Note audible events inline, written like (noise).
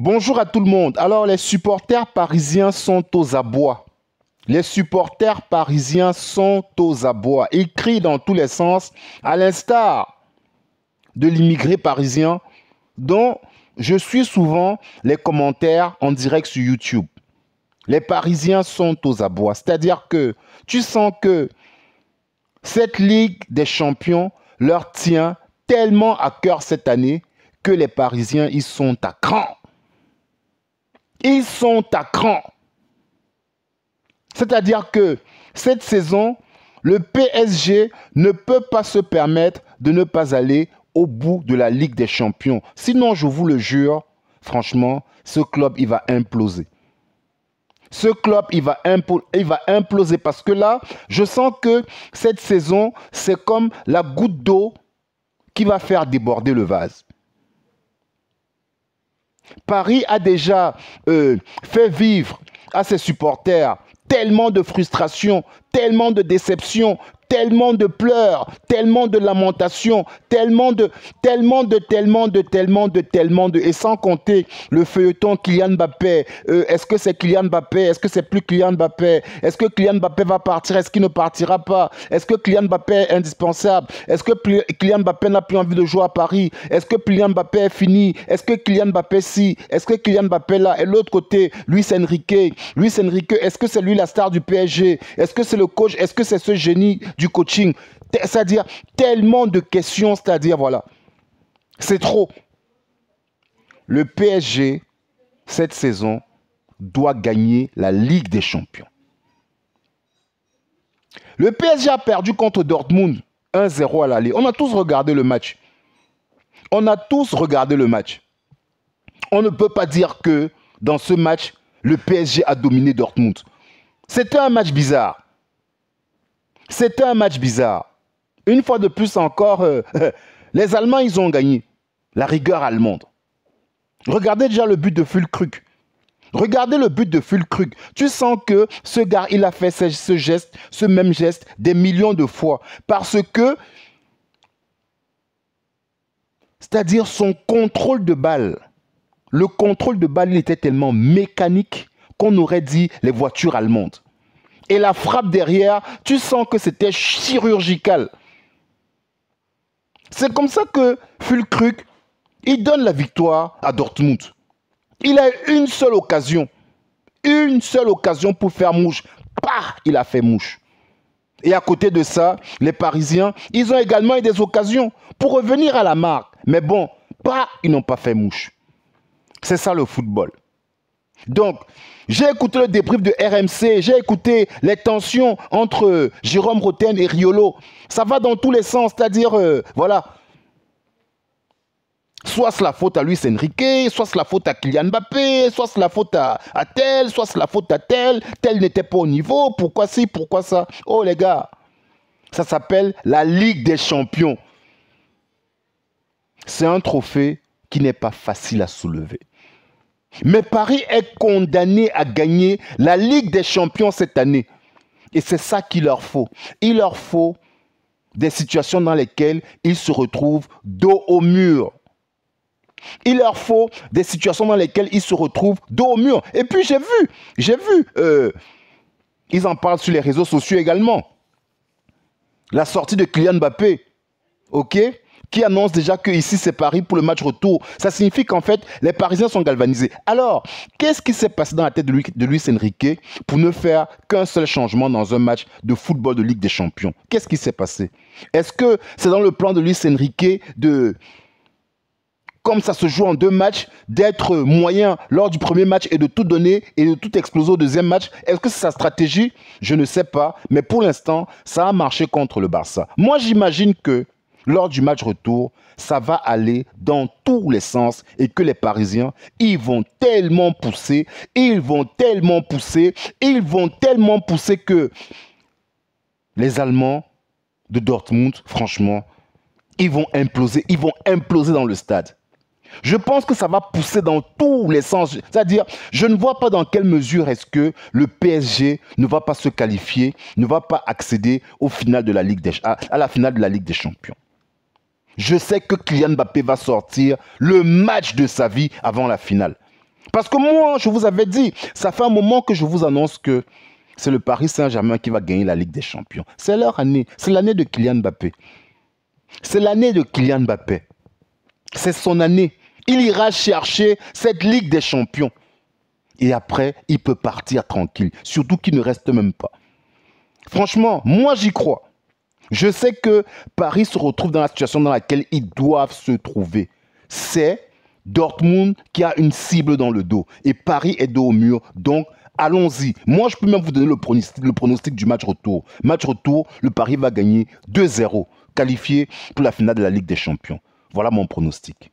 Bonjour à tout le monde. Alors, les supporters parisiens sont aux abois. Les supporters parisiens sont aux abois. Ils crient dans tous les sens, à l'instar de l'immigré parisien dont je suis souvent les commentaires en direct sur YouTube. Les Parisiens sont aux abois. C'est-à-dire que tu sens que cette Ligue des Champions leur tient tellement à cœur cette année que les Parisiens y sont à cran. Ils sont à cran. C'est-à-dire que cette saison, le PSG ne peut pas se permettre de ne pas aller au bout de la Ligue des Champions. Sinon, je vous le jure, franchement, ce club, il va imploser. Ce club, il va, il va imploser parce que là, je sens que cette saison, c'est comme la goutte d'eau qui va faire déborder le vase. Paris a déjà euh, fait vivre à ses supporters tellement de frustration, tellement de déception tellement de pleurs, tellement de lamentations, tellement de, tellement de, tellement de, tellement de, tellement de, et sans compter le feuilleton Kylian Mbappé. Euh, est-ce que c'est Kylian Mbappé Est-ce que c'est plus Kylian Mbappé Est-ce que Kylian Mbappé va partir Est-ce qu'il ne partira pas Est-ce que Kylian Mbappé est indispensable Est-ce que Kylian Mbappé n'a plus envie de jouer à Paris Est-ce que Kylian Mbappé est fini Est-ce que Kylian Mbappé si Est-ce que Kylian Mbappé là Et l'autre côté, Luis Enrique. Luis Enrique, est-ce que c'est lui la star du PSG Est-ce que c'est le coach Est-ce que c'est ce génie du coaching, c'est-à-dire tellement de questions, c'est-à-dire voilà, c'est trop. Le PSG, cette saison, doit gagner la Ligue des Champions. Le PSG a perdu contre Dortmund 1-0 à l'aller. On a tous regardé le match. On a tous regardé le match. On ne peut pas dire que dans ce match, le PSG a dominé Dortmund. C'était un match bizarre. C'était un match bizarre. Une fois de plus encore, euh, (laughs) les Allemands, ils ont gagné. La rigueur allemande. Regardez déjà le but de Fulkrug. Regardez le but de Fulkrug. Tu sens que ce gars, il a fait ce, geste, ce même geste, des millions de fois. Parce que, c'est-à-dire son contrôle de balle, le contrôle de balle, il était tellement mécanique qu'on aurait dit les voitures allemandes et la frappe derrière, tu sens que c'était chirurgical. C'est comme ça que Fulcruc, il donne la victoire à Dortmund. Il a une seule occasion. Une seule occasion pour faire mouche. pas il a fait mouche. Et à côté de ça, les Parisiens, ils ont également eu des occasions pour revenir à la marque. Mais bon, pas, ils n'ont pas fait mouche. C'est ça le football. Donc, j'ai écouté le débrief de RMC, j'ai écouté les tensions entre Jérôme Roten et Riolo. Ça va dans tous les sens, c'est-à-dire, euh, voilà. Soit c'est la faute à Luis Enrique, soit c'est la faute à Kylian Mbappé, soit c'est la faute à, à tel, soit c'est la faute à tel, tel n'était pas au niveau, pourquoi si, pourquoi ça Oh les gars, ça s'appelle la Ligue des Champions. C'est un trophée qui n'est pas facile à soulever. Mais Paris est condamné à gagner la Ligue des Champions cette année. Et c'est ça qu'il leur faut. Il leur faut des situations dans lesquelles ils se retrouvent dos au mur. Il leur faut des situations dans lesquelles ils se retrouvent dos au mur. Et puis j'ai vu, j'ai vu, euh, ils en parlent sur les réseaux sociaux également. La sortie de Kylian Mbappé, ok, qui annonce déjà que ici c'est Paris pour le match retour. Ça signifie qu'en fait, les Parisiens sont galvanisés. Alors, qu'est-ce qui s'est passé dans la tête de, de Luis Enrique pour ne faire qu'un seul changement dans un match de football de Ligue des Champions Qu'est-ce qui s'est passé Est-ce que c'est dans le plan de Luis Enrique de comme ça se joue en deux matchs, d'être moyen lors du premier match et de tout donner et de tout exploser au deuxième match. Est-ce que c'est sa stratégie Je ne sais pas. Mais pour l'instant, ça a marché contre le Barça. Moi, j'imagine que lors du match retour, ça va aller dans tous les sens et que les Parisiens, ils vont tellement pousser, ils vont tellement pousser, ils vont tellement pousser que les Allemands de Dortmund, franchement, ils vont imploser, ils vont imploser dans le stade. Je pense que ça va pousser dans tous les sens. C'est-à-dire, je ne vois pas dans quelle mesure est-ce que le PSG ne va pas se qualifier, ne va pas accéder au final de la Ligue des, à la finale de la Ligue des Champions. Je sais que Kylian Mbappé va sortir le match de sa vie avant la finale. Parce que moi, je vous avais dit, ça fait un moment que je vous annonce que c'est le Paris Saint-Germain qui va gagner la Ligue des Champions. C'est leur année. C'est l'année de Kylian Mbappé. C'est l'année de Kylian Mbappé. C'est son année. Il ira chercher cette Ligue des Champions. Et après, il peut partir tranquille. Surtout qu'il ne reste même pas. Franchement, moi j'y crois. Je sais que Paris se retrouve dans la situation dans laquelle ils doivent se trouver. C'est Dortmund qui a une cible dans le dos. Et Paris est dos au mur. Donc, allons-y. Moi, je peux même vous donner le pronostic, le pronostic du match retour. Match retour, le Paris va gagner 2-0, qualifié pour la finale de la Ligue des Champions. Voilà mon pronostic.